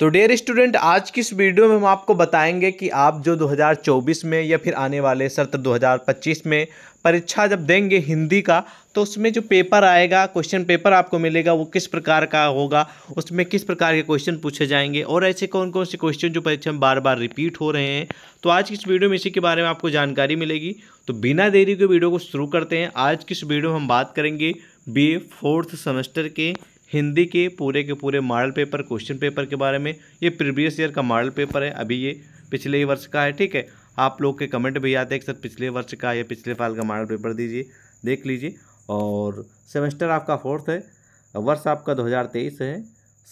तो dear student आज की इस वीडियो में हम आपको बताएंगे कि आप जो 2024 में या फिर आने वाले सत्र 2025 में परीक्षा जब देंगे हिंदी का तो उसमें जो पेपर आएगा क्वेश्चन पेपर आपको मिलेगा वो किस प्रकार का होगा उसमें किस प्रकार के क्वेश्चन पूछे जाएंगे और ऐसे कौन कौन से क्वेश्चन जो परीक्षा में बार बार रिपीट हो रहे हैं तो आज की इस वीडियो में इसी के बारे में आपको जानकारी मिलेगी तो बिना देरी के वीडियो को शुरू करते हैं आज की इस वीडियो में हम बात करेंगे बी फोर्थ सेमेस्टर के हिंदी के पूरे के पूरे मॉडल पेपर क्वेश्चन पेपर के बारे में ये प्रीवियस ईयर का मॉडल पेपर है अभी ये पिछले ही वर्ष का है ठीक है आप लोग के कमेंट भी आते हैं सर पिछले वर्ष का या पिछले साल का मॉडल पेपर दीजिए देख लीजिए और सेमेस्टर आपका फोर्थ है वर्ष आपका दो है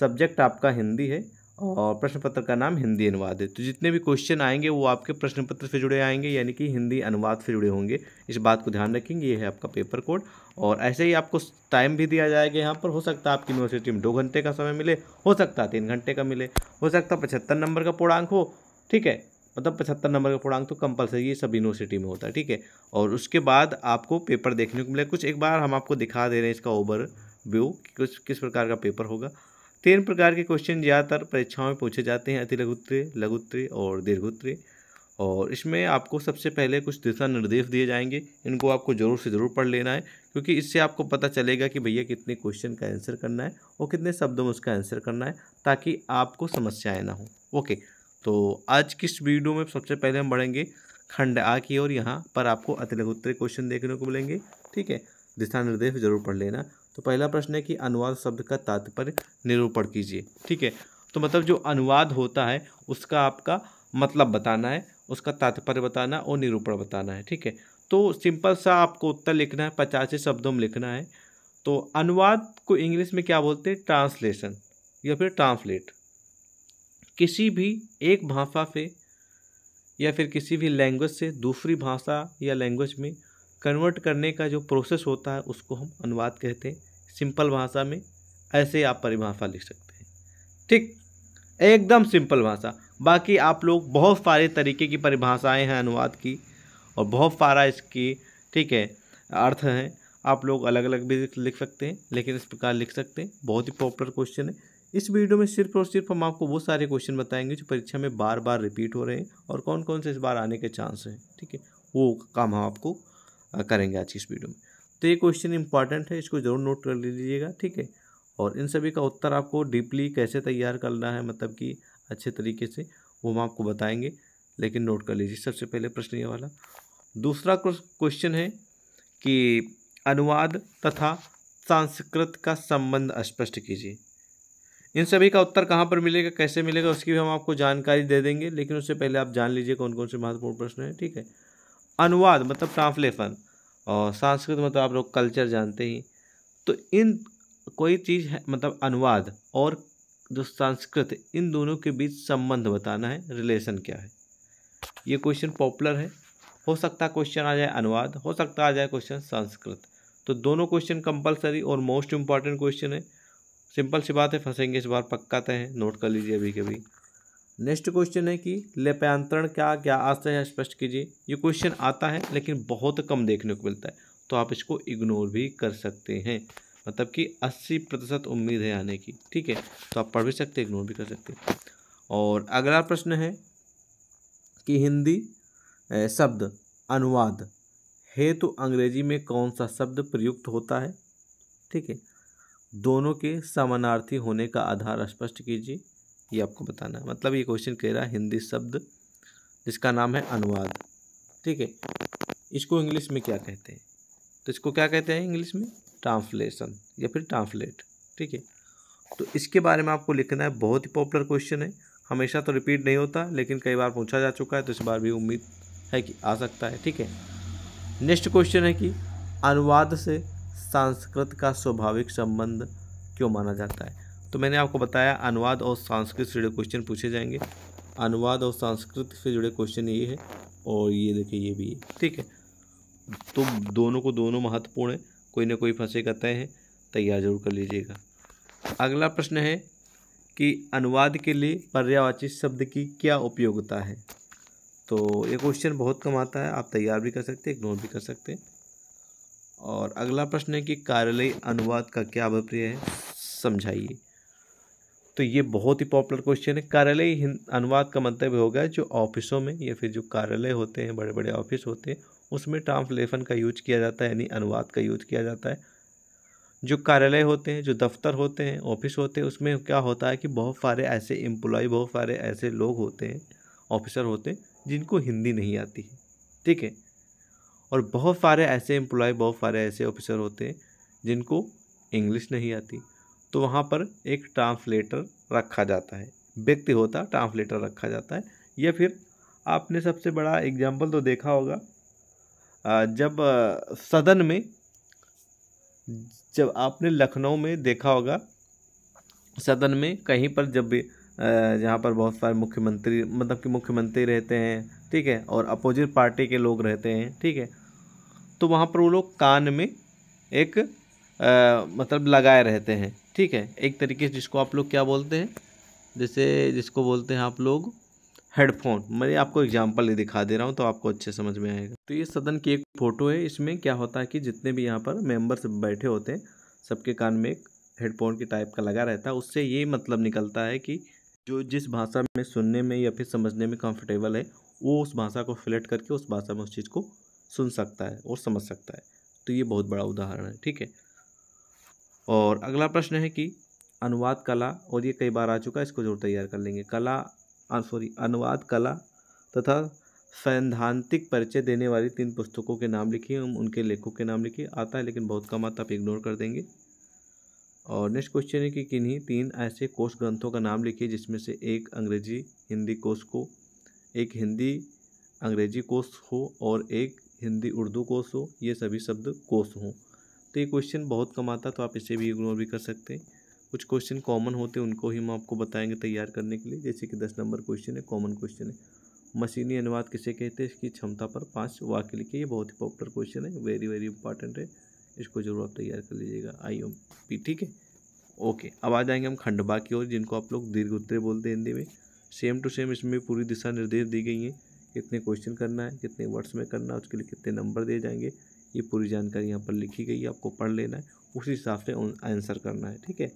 सब्जेक्ट आपका हिंदी है और प्रश्न पत्र का नाम हिंदी अनुवाद है तो जितने भी क्वेश्चन आएंगे वो आपके प्रश्न पत्र से जुड़े आएंगे यानी कि हिंदी अनुवाद से जुड़े होंगे इस बात को ध्यान रखेंगे ये है आपका पेपर कोड और ऐसे ही आपको टाइम भी दिया जाएगा यहाँ पर हो सकता है आपकी यूनिवर्सिटी में दो घंटे का समय मिले हो सकता है तीन घंटे का मिले हो सकता है पचहत्तर नंबर का पूर्णांक हो ठीक है मतलब पचहत्तर नंबर का पूर्णांक तो कंपलसरी ये सब यूनिवर्सिटी में होता है ठीक है और उसके बाद आपको पेपर देखने को मिले कुछ एक बार हम आपको दिखा दे रहे हैं इसका ओवर व्यू कि कुछ किस प्रकार का पेपर होगा तीन प्रकार के क्वेश्चन ज़्यादातर परीक्षाओं में पूछे जाते हैं अति लघुत्तरीय लघुत्तरीय और दीर्घोत्री और इसमें आपको सबसे पहले कुछ दिशा निर्देश दिए जाएंगे इनको आपको ज़रूर से ज़रूर पढ़ लेना है क्योंकि इससे आपको पता चलेगा कि भैया कितने क्वेश्चन का आंसर करना है और कितने शब्दों में उसका आंसर करना है ताकि आपको समस्याएँ ना हो ओके तो आज किस वीडियो में सबसे पहले हम बढ़ेंगे खंड आ की और यहाँ पर आपको अति अतिलघुत्तरीय क्वेश्चन देखने को मिलेंगे ठीक है दिशा निर्देश जरूर पढ़ लेना तो पहला प्रश्न है कि अनुवाद शब्द का तात्पर्य निरूपण कीजिए ठीक है तो मतलब जो अनुवाद होता है उसका आपका मतलब बताना है उसका तात्पर्य बताना और निरूपण बताना है ठीक है तो सिंपल सा आपको उत्तर लिखना है पचासी शब्दों में लिखना है तो अनुवाद को इंग्लिश में क्या बोलते हैं ट्रांसलेशन या फिर ट्रांसलेट किसी भी एक भाषा से या फिर किसी भी लैंग्वेज से दूसरी भाषा या लैंग्वेज में कन्वर्ट करने का जो प्रोसेस होता है उसको हम अनुवाद कहते हैं सिंपल भाषा में ऐसे आप परिभाषा लिख सकते हैं ठीक एकदम सिंपल भाषा बाकी आप लोग बहुत सारे तरीके की परिभाषाएं हैं अनुवाद की और बहुत सारा इसकी ठीक है अर्थ हैं आप लोग अलग अलग भी लिख सकते हैं लेकिन इस प्रकार लिख सकते हैं बहुत ही पॉपुलर क्वेश्चन है इस वीडियो में सिर्फ और सिर्फ हम आपको वो सारे क्वेश्चन बताएंगे जो परीक्षा में बार बार रिपीट हो रहे हैं और कौन कौन से इस बार आने के चांस हैं ठीक है वो काम हम आपको करेंगे आज की इस वीडियो में तो ये क्वेश्चन इंपॉर्टेंट है इसको ज़रूर नोट कर लीजिएगा ठीक है और इन सभी का उत्तर आपको डीपली कैसे तैयार करना है मतलब कि अच्छे तरीके से वो हम आपको बताएंगे लेकिन नोट कर लीजिए सबसे पहले प्रश्न ये वाला दूसरा क्वेश्चन है कि अनुवाद तथा संस्कृत का संबंध स्पष्ट कीजिए इन सभी का उत्तर कहाँ पर मिलेगा कैसे मिलेगा उसकी भी हम आपको जानकारी दे देंगे लेकिन उससे पहले आप जान लीजिए कौन कौन से महत्वपूर्ण प्रश्न हैं ठीक है अनुवाद मतलब ट्रांसलेशन और संस्कृत मतलब आप लोग कल्चर जानते ही तो इन कोई चीज़ है मतलब अनुवाद और जो संस्कृत इन दोनों के बीच संबंध बताना है रिलेशन क्या है ये क्वेश्चन पॉपुलर है हो सकता क्वेश्चन आ जाए अनुवाद हो सकता आ जाए क्वेश्चन संस्कृत तो दोनों क्वेश्चन कंपलसरी और मोस्ट इम्पॉर्टेंट क्वेश्चन है सिंपल सी बात है फंसेंगे इस बार पक्का तय है नोट कर लीजिए अभी कभी नेक्स्ट क्वेश्चन है कि लेपांतरण क्या क्या आशय है स्पष्ट कीजिए ये क्वेश्चन आता है लेकिन बहुत कम देखने को मिलता है तो आप इसको इग्नोर भी कर सकते हैं मतलब कि अस्सी प्रतिशत उम्मीद है आने की ठीक है तो आप पढ़ भी सकते इग्नोर भी कर सकते और अगला प्रश्न है कि हिंदी शब्द अनुवाद हेतु तो अंग्रेजी में कौन सा शब्द प्रयुक्त होता है ठीक है दोनों के समानार्थी होने का आधार स्पष्ट कीजिए ये आपको बताना है मतलब ये क्वेश्चन कह रहा है हिंदी शब्द जिसका नाम है अनुवाद ठीक है इसको इंग्लिश में क्या कहते हैं तो इसको क्या कहते हैं इंग्लिश में ट्रांसलेशन या फिर ट्रांसलेट ठीक है तो इसके बारे में आपको लिखना है बहुत ही पॉपुलर क्वेश्चन है हमेशा तो रिपीट नहीं होता लेकिन कई बार पूछा जा चुका है तो इस बार भी उम्मीद है कि आ सकता है ठीक है नेक्स्ट क्वेश्चन है कि अनुवाद से संस्कृत का स्वाभाविक संबंध क्यों माना जाता है तो मैंने आपको बताया अनुवाद और संस्कृत से जुड़े क्वेश्चन पूछे जाएंगे अनुवाद और संस्कृत से जुड़े क्वेश्चन ये है और ये देखिए ये भी है ठीक है तो दोनों को दोनों महत्वपूर्ण है कोई ना कोई फंसे तय है तैयार जरूर कर लीजिएगा अगला प्रश्न है कि अनुवाद के लिए पर्यावाची शब्द की क्या उपयोगिता है तो ये क्वेश्चन बहुत कम आता है आप तैयार भी कर सकते हैं इग्नोर भी कर सकते हैं और अगला प्रश्न है कि कार्यालय अनुवाद का क्या अभिप्रिय है समझाइए तो ये बहुत ही पॉपुलर क्वेश्चन है कार्यालय अनुवाद का मतलब होगा जो ऑफिसों में या फिर जो कार्यालय होते हैं बड़े बड़े ऑफिस होते हैं उसमें ट्रांसलेशन का यूज किया जाता है यानी अनुवाद का यूज किया जाता है जो कार्यालय होते हैं जो दफ्तर होते हैं ऑफिस होते हैं उसमें क्या होता है कि बहुत सारे ऐसे एम्प्लॉय बहुत सारे ऐसे लोग होते हैं ऑफिसर होते हैं जिनको हिंदी नहीं आती है ठीक है और बहुत सारे ऐसे एम्प्लॉय बहुत सारे ऐसे ऑफिसर होते हैं जिनको इंग्लिश नहीं आती तो वहाँ पर एक ट्रांसलेटर रखा जाता है व्यक्ति होता ट्रांसलेटर रखा जाता है या फिर आपने सबसे बड़ा एग्जाम्पल तो देखा होगा जब सदन में जब आपने लखनऊ में देखा होगा सदन में कहीं पर जब भी जहाँ पर बहुत सारे मुख्यमंत्री मतलब कि मुख्यमंत्री रहते हैं ठीक है और अपोजिट पार्टी के लोग रहते हैं ठीक है तो वहाँ पर वो लोग कान में एक आ, मतलब लगाए रहते हैं ठीक है एक तरीके से जिसको आप लोग क्या बोलते हैं जैसे जिसको बोलते हैं आप लोग हेडफोन मैं आपको एग्जाम्पल दिखा दे रहा हूँ तो आपको अच्छे समझ में आएगा तो ये सदन की एक फ़ोटो है इसमें क्या होता है कि जितने भी यहाँ पर मेम्बर्स बैठे होते हैं सबके कान में एक हेडफोन की टाइप का लगा रहता है उससे ये मतलब निकलता है कि जो जिस भाषा में सुनने में या फिर समझने में कम्फर्टेबल है वो उस भाषा को फिलेक्ट करके उस भाषा में उस चीज़ को सुन सकता है और समझ सकता है तो ये बहुत बड़ा उदाहरण है ठीक है और अगला प्रश्न है कि अनुवाद कला और ये कई बार आ चुका है इसको जरूर तैयार कर लेंगे कला सॉरी अनुवाद कला तथा सैद्धांतिक परिचय देने वाली तीन पुस्तकों के नाम लिखिए हम उनके लेखकों के नाम लिखिए आता है लेकिन बहुत कम आता आप इग्नोर कर देंगे और नेक्स्ट क्वेश्चन है कि किन्हीं तीन ऐसे कोष ग्रंथों का नाम लिखिए जिसमें से एक अंग्रेजी हिंदी कोष को एक हिंदी अंग्रेजी कोष हो और एक हिंदी उर्दू कोष हो ये सभी शब्द कोष हों तो ये क्वेश्चन बहुत कम आता तो आप इसे भी इग्नोर भी कर सकते हैं कुछ क्वेश्चन कॉमन होते उनको ही हम आपको बताएंगे तैयार करने के लिए जैसे कि दस नंबर क्वेश्चन है कॉमन क्वेश्चन है मशीनी अनुवाद किसे कहते हैं इसकी क्षमता पर पाँच वाक्य लिखिए ये बहुत ही पॉपुलर क्वेश्चन है वेरी वेरी इंपॉर्टेंट है इसको जरूर आप तैयार कर लीजिएगा आई एम पी ठीक है ओके अब आ जाएंगे हम खंडबा की ओर जिनको आप लोग दीर्घ उत्तरे बोलते हैं हिंदी में सेम टू सेम इसमें पूरी दिशा निर्देश दी गई है कितने क्वेश्चन करना है कितने वर्ड्स में करना है उसके लिए कितने नंबर दिए जाएंगे ये पूरी जानकारी यहाँ पर लिखी गई है आपको पढ़ लेना है उसी हिसाब से आंसर करना है ठीक है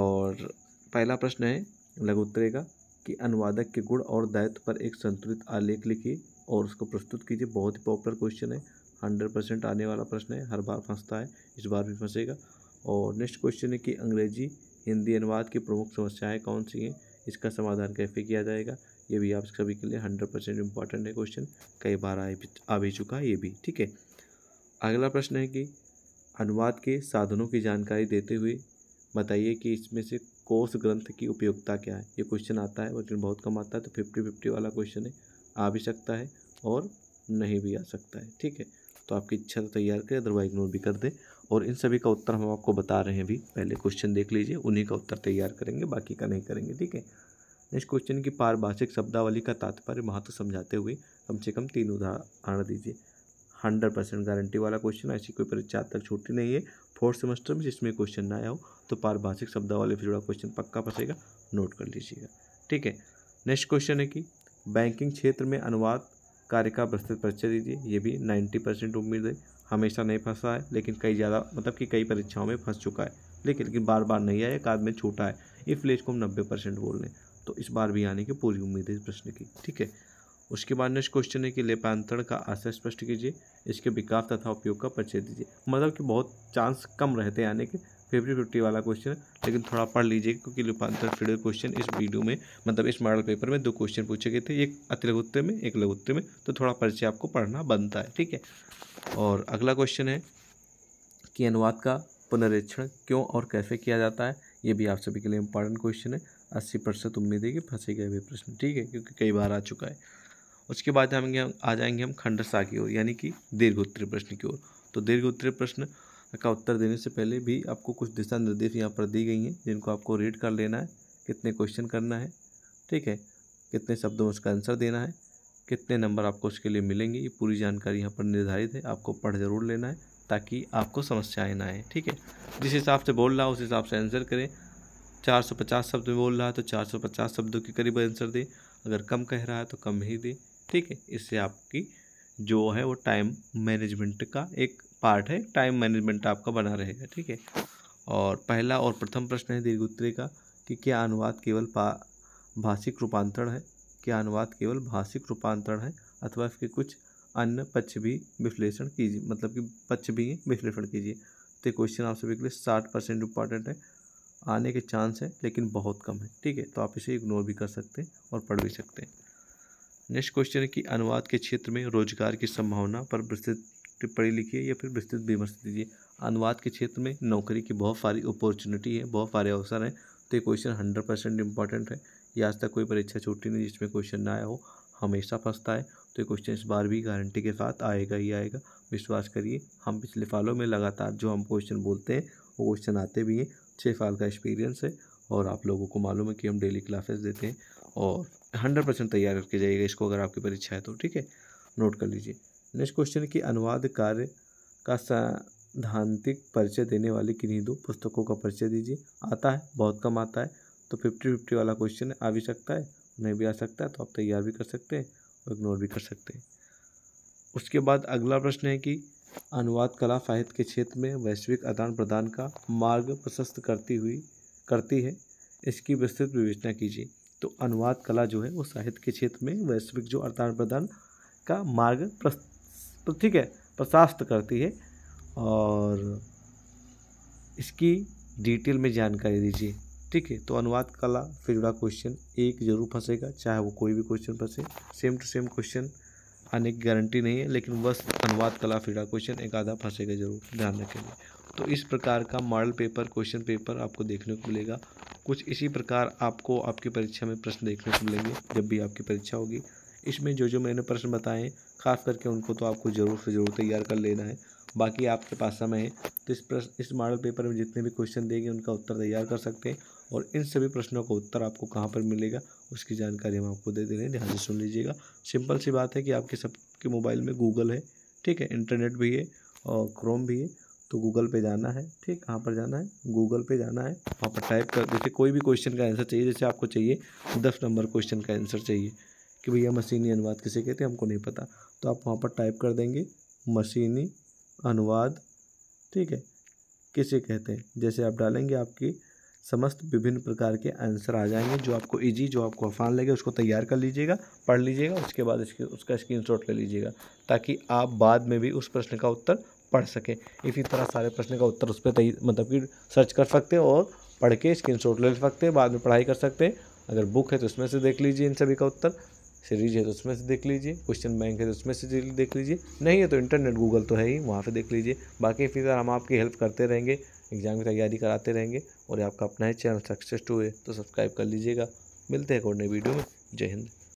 और पहला प्रश्न है लघुत्तरे का कि अनुवादक के गुण और दायित्व पर एक संतुलित आलेख लिखिए और उसको प्रस्तुत कीजिए बहुत ही पॉपुलर क्वेश्चन है हंड्रेड परसेंट आने वाला प्रश्न है हर बार फंसता है इस बार भी फंसेगा और नेक्स्ट क्वेश्चन है कि अंग्रेजी हिंदी अनुवाद की प्रमुख समस्याएँ कौन सी हैं इसका समाधान कैसे किया जाएगा ये भी आप सभी के लिए हंड्रेड परसेंट इंपॉर्टेंट है क्वेश्चन कई बार आ भी आ भी चुका है ये भी ठीक है अगला प्रश्न है कि अनुवाद के साधनों की जानकारी देते हुए बताइए कि इसमें से कोर्स ग्रंथ की उपयोगिता क्या है ये क्वेश्चन आता है लेकिन बहुत कम आता है तो फिफ्टी फिफ्टी वाला क्वेश्चन है आ भी सकता है और नहीं भी आ सकता है ठीक है तो आपकी इच्छा तो तैयार करें अदरवाइज इग्नोर भी कर दें और इन सभी का उत्तर हम आपको बता रहे हैं भी पहले क्वेश्चन देख लीजिए उन्हीं का उत्तर तैयार करेंगे बाकी का नहीं करेंगे ठीक है नेक्स्ट क्वेश्चन की पारिभाषिक शब्दावली का तात्पर्य महत्व समझाते हुए कम से कम तीन उदाहरण दीजिए हंड्रेड परसेंट गारंटी वाला क्वेश्चन ऐसी कोई परीक्षा तक छोटी नहीं है फोर्थ सेमेस्टर में जिसमें क्वेश्चन ना आया हो तो पारिभाषिक शब्दावली से जुड़ा क्वेश्चन पक्का फंसेगा नोट कर लीजिएगा ठीक है नेक्स्ट क्वेश्चन है कि बैंकिंग क्षेत्र में अनुवाद कार्य का विस्तृत परिचय दीजिए ये भी नाइन्टी परसेंट उम्मीद है हमेशा नहीं फंसा है लेकिन कई ज़्यादा मतलब कि कई परीक्षाओं में फंस चुका है लेकिन लेकिन बार बार नहीं आया एक आदमी छोटा है इसलिए को हम नब्बे परसेंट बोल रहे हैं तो इस बार भी आने की पूरी उम्मीद है इस प्रश्न की ठीक है उसके बाद नेक्स्ट क्वेश्चन है कि लेपांतरण का आशय स्पष्ट कीजिए इसके विकास तथा उपयोग का परिचय दीजिए मतलब कि बहुत चांस कम रहते हैं आने के फिफ्टी फिफ्टी वाला क्वेश्चन है लेकिन थोड़ा पढ़ लीजिए क्योंकि लिपांतर फीडर क्वेश्चन इस वीडियो में मतलब इस मॉडल पेपर में दो क्वेश्चन पूछे गए थे एक अतिलघुत्तर में एक लघुत्तर में तो थोड़ा परिचय आपको पढ़ना बनता है ठीक है और अगला क्वेश्चन है कि अनुवाद का पुनरीक्षण क्यों और कैसे किया जाता है ये भी आप सभी के लिए इंपॉर्टेंट क्वेश्चन है अस्सी परसेंट उम्मीद है कि फंसेगा भी प्रश्न ठीक है क्योंकि कई बार आ चुका है उसके बाद हम आ जाएंगे हम खंड सा की ओर यानी कि दीर्घ उत्तरीय प्रश्न की ओर तो दीर्घ उत्तरीय प्रश्न का उत्तर देने से पहले भी आपको कुछ दिशा निर्देश यहाँ पर दी गई हैं जिनको आपको रीड कर लेना है कितने क्वेश्चन करना है ठीक है कितने शब्दों में उसका आंसर देना है कितने नंबर आपको उसके लिए मिलेंगे ये पूरी जानकारी यहाँ पर निर्धारित है आपको पढ़ जरूर लेना है ताकि आपको समस्याएं ना आए ठीक है जिस हिसाब से बोल रहा उस हिसाब से आंसर करें 450 शब्द में बोल रहा है तो 450 शब्दों के करीब आंसर दे अगर कम कह रहा है तो कम ही दे ठीक है इससे आपकी जो है वो टाइम मैनेजमेंट का एक पार्ट है टाइम मैनेजमेंट आपका बना रहेगा ठीक है और पहला और प्रथम प्रश्न है दीर्घ उत्तरी का कि क्या अनुवाद केवल भाषिक रूपांतरण है क्या अनुवाद केवल भाषिक रूपांतरण है अथवा इसके कुछ अन्य पक्ष भी विश्लेषण कीजिए मतलब कि पक्ष भी विश्लेषण कीजिए तो क्वेश्चन आप सभी के लिए साठ परसेंट इंपॉर्टेंट है आने के चांस है लेकिन बहुत कम है ठीक है तो आप इसे इग्नोर भी कर सकते हैं और पढ़ भी सकते हैं नेक्स्ट क्वेश्चन है कि अनुवाद के क्षेत्र में रोजगार की संभावना पर विस्तृत टिप्पणी लिखिए या फिर विस्तृत विमर्श दीजिए अनुवाद के क्षेत्र में नौकरी की बहुत सारी अपॉर्चुनिटी है बहुत सारे अवसर हैं तो ये क्वेश्चन हंड्रेड परसेंट इंपॉर्टेंट है ये आज तक कोई परीक्षा छूटी नहीं जिसमें क्वेश्चन ना आया हो हमेशा फंसता है तो ये क्वेश्चन इस बार भी गारंटी के साथ आएगा ही आएगा विश्वास करिए हम पिछले सालों में लगातार जो हम क्वेश्चन बोलते हैं वो क्वेश्चन आते भी हैं छः साल का एक्सपीरियंस है और आप लोगों को मालूम है कि हम डेली क्लासेस देते हैं और हंड्रेड परसेंट तैयार करके जाइएगा इसको अगर आपकी परीक्षा है तो ठीक है नोट कर लीजिए नेक्स्ट क्वेश्चन है कि अनुवाद कार्य का सैद्धांतिक परिचय देने वाली किन्हीं दो पुस्तकों का परिचय दीजिए आता है बहुत कम आता है तो फिफ्टी फिफ्टी वाला क्वेश्चन आ भी सकता है नहीं भी आ सकता है तो आप तैयार भी कर सकते हैं और इग्नोर भी कर सकते हैं उसके बाद अगला प्रश्न है कि अनुवाद कला साहित्य के क्षेत्र में वैश्विक आदान प्रदान का मार्ग प्रशस्त करती हुई करती है इसकी विस्तृत विवेचना कीजिए तो अनुवाद कला जो है वो साहित्य के क्षेत्र में वैश्विक जो आदान प्रदान का मार्ग ठीक है प्रशास्त करती है और इसकी डिटेल में जानकारी दीजिए ठीक है तो अनुवाद कला से जुड़ा क्वेश्चन एक जरूर फंसेगा चाहे वो कोई भी क्वेश्चन फंसे सेम टू सेम क्वेश्चन आने की गारंटी नहीं है लेकिन बस अनुवाद कला फीडा क्वेश्चन एक आधा फंसेगा जरूर ध्यान रखेंगे तो इस प्रकार का मॉडल पेपर क्वेश्चन पेपर आपको देखने को मिलेगा कुछ इसी प्रकार आपको आपकी परीक्षा में प्रश्न देखने को मिलेंगे जब भी आपकी परीक्षा होगी इसमें जो जो मैंने प्रश्न बताए खास करके उनको तो आपको ज़रूर से ज़रूर तैयार कर लेना है बाकी आपके पास समय है तो इस प्रश्न इस मॉडल पेपर में जितने भी क्वेश्चन देंगे उनका उत्तर तैयार कर सकते हैं और इन सभी प्रश्नों का उत्तर आपको कहाँ पर मिलेगा उसकी जानकारी हम आपको दे दे रहे हैं ध्यान से सुन लीजिएगा सिंपल सी बात है कि आपके सबके मोबाइल में गूगल है ठीक है इंटरनेट भी है और क्रोम भी है तो गूगल पे जाना है ठीक कहाँ पर जाना है गूगल पे जाना है वहाँ पर टाइप कर देखिए कोई भी क्वेश्चन का आंसर चाहिए जैसे आपको चाहिए दस नंबर क्वेश्चन का आंसर चाहिए कि भैया मशीनी अनुवाद किसे कहते हैं हमको नहीं पता तो आप वहाँ पर टाइप कर देंगे मशीनी अनुवाद ठीक है किसे कहते हैं जैसे आप डालेंगे आपकी समस्त विभिन्न प्रकार के आंसर आ जाएंगे जो आपको इजी जो आपको आसान लगे उसको तैयार कर लीजिएगा पढ़ लीजिएगा उसके बाद इसके उसका स्क्रीनशॉट ले लीजिएगा ताकि आप बाद में भी उस प्रश्न का उत्तर पढ़ सकें इसी तरह सारे प्रश्न का उत्तर उस पर मतलब कि सर्च कर सकते हैं और पढ़ के शॉट ले सकते हैं बाद में पढ़ाई कर सकते हैं अगर बुक है तो उसमें से देख लीजिए इन सभी का उत्तर सीरीज है तो उसमें से देख लीजिए क्वेश्चन बैंक है तो उसमें से देख लीजिए नहीं है तो इंटरनेट गूगल तो है ही वहाँ पे देख लीजिए बाकी फिर हम आपकी हेल्प करते रहेंगे एग्ज़ाम की तैयारी कराते रहेंगे और आपका अपना ही चैनल सक्सेस टू है तो सब्सक्राइब कर लीजिएगा मिलते हैं एक और नई वीडियो में जय हिंद